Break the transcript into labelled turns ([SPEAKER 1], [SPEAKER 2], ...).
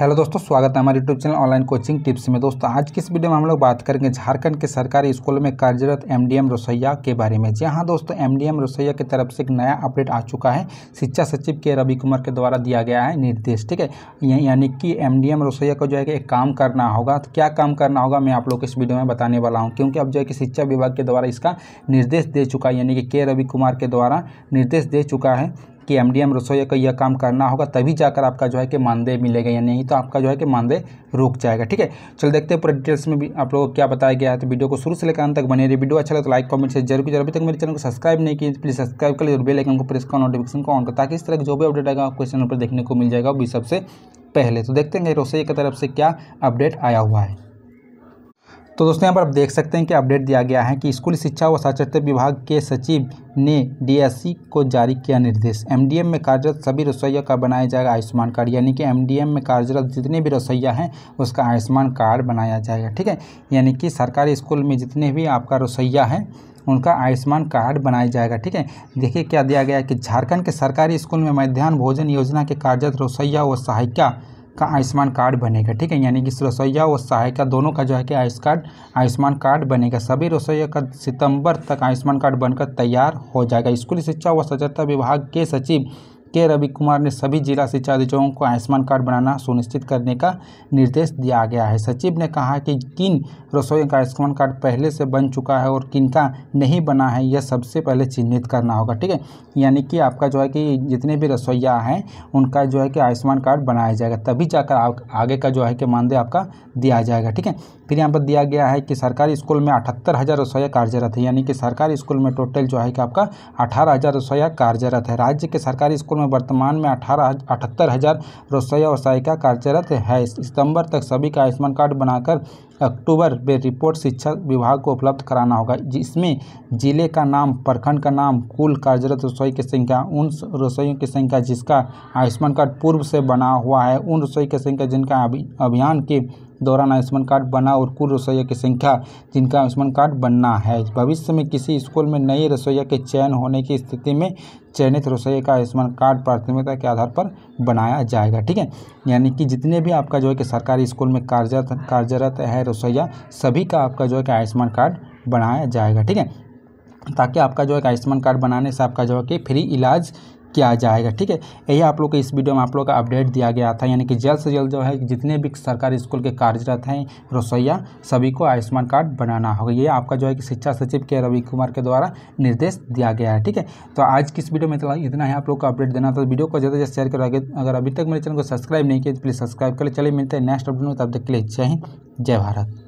[SPEAKER 1] hello दोस्तों स्वागत है हमारे YouTube channel online coaching tips में दोस्तों आज की इस वीडियो में हम लोग बात करेंगे झारखंड के सरकारी स्कूल में कार्यरत एमडीएम रसोईया के बारे में जी हाँ दोस्तों एमडीएम रसोईया की तरफ से एक नया अपडेट आ चुका है शिक्षा सचिव के रवि कुमार के द्वारा दिया गया है निर्देश ठीक है यानी कि एम रसैया को जो है कि एक काम करना होगा तो क्या काम करना होगा मैं आप लोग इस वीडियो में बताने वाला हूँ क्योंकि अब जो है कि शिक्षा विभाग के द्वारा इसका निर्देश दे चुका है यानी कि के रवि कुमार के द्वारा निर्देश दे चुका है कि एमडीएम रसोई का यह काम करना होगा तभी जाकर आपका जो है कि मानदेय मिलेगा या नहीं तो आपका जो है कि मानदेय रुक जाएगा ठीक है चल देखते हैं पूरा डिटेल्स में भी आप लोगों को क्या बताया गया है तो वीडियो को शुरू से लेकर अंत तक बने रही वीडियो अच्छा लगे तो लाइक कमेंट से जरूर जरूर अभी तक मेरे चैनल को सब्सक्राइब नहीं किया प्लीज सब्सक्राइब कर लिए और आइकन को प्रेस कर नोटिफिकेशन को ऑन कर ताकि इस तरह जो भी अपडेट आएगा क्वेश्चन पर देखने को मिल जाएगा भी सबसे पहले तो देखते हैं रसोई की तरफ से क्या अपडेट आया हुआ है तो दोस्तों यहाँ पर आप देख सकते हैं कि अपडेट दिया गया है कि स्कूली शिक्षा व साक्षरता विभाग के सचिव ने डीएससी को जारी किया निर्देश एमडीएम में कार्यरत सभी रसोइया का बनाया जाएगा आयुष्मान कार्ड यानी कि एमडीएम में कार्यरत जितने भी रसोइया हैं उसका आयुष्मान कार्ड बनाया जाएगा ठीक है यानी कि सरकारी स्कूल में जितने भी आपका रसोइया है उनका आयुष्मान कार्ड बनाया जाएगा ठीक है देखिए क्या दिया गया है कि झारखंड के सरकारी स्कूल में मध्यान्ह भोजन योजना के कार्यरत रसोइया व सहायिका का आयुष्मान कार्ड बनेगा ठीक है यानी कि रसोईया और सहायिका दोनों का जो है कि आयुष कार्ड आयुष्मान कार्ड बनेगा सभी रसोईया का सितंबर तक आयुष्मान कार्ड बनकर तैयार हो जाएगा स्कूली शिक्षा व सचेतता विभाग के सचिव के रवि कुमार ने सभी जिला शिक्षा अधिकारियों को आयुष्मान कार्ड बनाना सुनिश्चित करने का निर्देश दिया गया है सचिव ने कहा कि किन रसोई का आयुष्मान कार्ड पहले से बन चुका है और किन का नहीं बना है यह सबसे पहले चिन्हित करना होगा ठीक है यानी कि आपका जो है कि जितने भी रसोईया हैं उनका जो है कि आयुष्मान कार्ड बनाया जाएगा तभी जाकर आगे का जो है कि मानदेय आपका दिया जाएगा ठीक है फिर यहाँ पर दिया गया है कि सरकारी स्कूल में अठहत्तर हज़ार रसोया कार्यरत है यानी कि सरकारी स्कूल में टोटल जो है कि आपका अठारह हज़ार रसोया कार्यरत है राज्य के सरकारी स्कूल में वर्तमान में अठारह अठहत्तर हज़ार रसोया और सहायिका कार्यरत है सितंबर तक सभी का आयुष्मान कार्ड बनाकर अक्टूबर में रिपोर्ट शिक्षा विभाग को उपलब्ध कराना होगा जिसमें जिले का नाम प्रखंड का नाम कुल कार्यरत रसोई की संख्या उन रसोइयों की संख्या जिसका आयुष्मान कार्ड पूर्व से बना हुआ है उन रसोई की संख्या जिनका अभियान के दौरान आयुष्मान कार्ड बना और कुल रसोइया की संख्या जिनका आयुष्मान कार्ड बनना है भविष्य में किसी स्कूल में नए रसोइया के चयन होने की स्थिति में चयनित रसोइया का आयुष्मान कार्ड प्राथमिकता के आधार पर बनाया जाएगा ठीक है यानी कि जितने भी आपका जो है कि सरकारी स्कूल में कार्यरत कार्यरत है रसोईया सभी का आपका जो है कि आयुष्मान कार्ड बनाया जाएगा ठीक है ताकि आपका जो है आयुष्मान कार्ड बनाने से आपका जो है कि फ्री इलाज किया जाएगा ठीक है यही आप लोग को इस वीडियो में आप लोग का अपडेट दिया गया था यानी कि जल्द से जल्द जो है जितने भी सरकारी स्कूल के कार्यरत हैं रसोईया सभी को आयुष्मान कार्ड बनाना होगा ये आपका जो है कि शिक्षा सचिव के रवि कुमार के द्वारा निर्देश दिया गया है ठीक है तो आज की इस वीडियो में तो इतना ही आप लोग को अपडेट देना था वीडियो को ज़्यादा से शेयर करो अगर अभी तक मेरे चैनल को सब्सक्राइब नहीं किया तो प्लीज़ सब्सक्राइब कर चलिए मिलते हैं नेक्स्ट अपडेट में तब तक के लिए जय हिंद जय भारत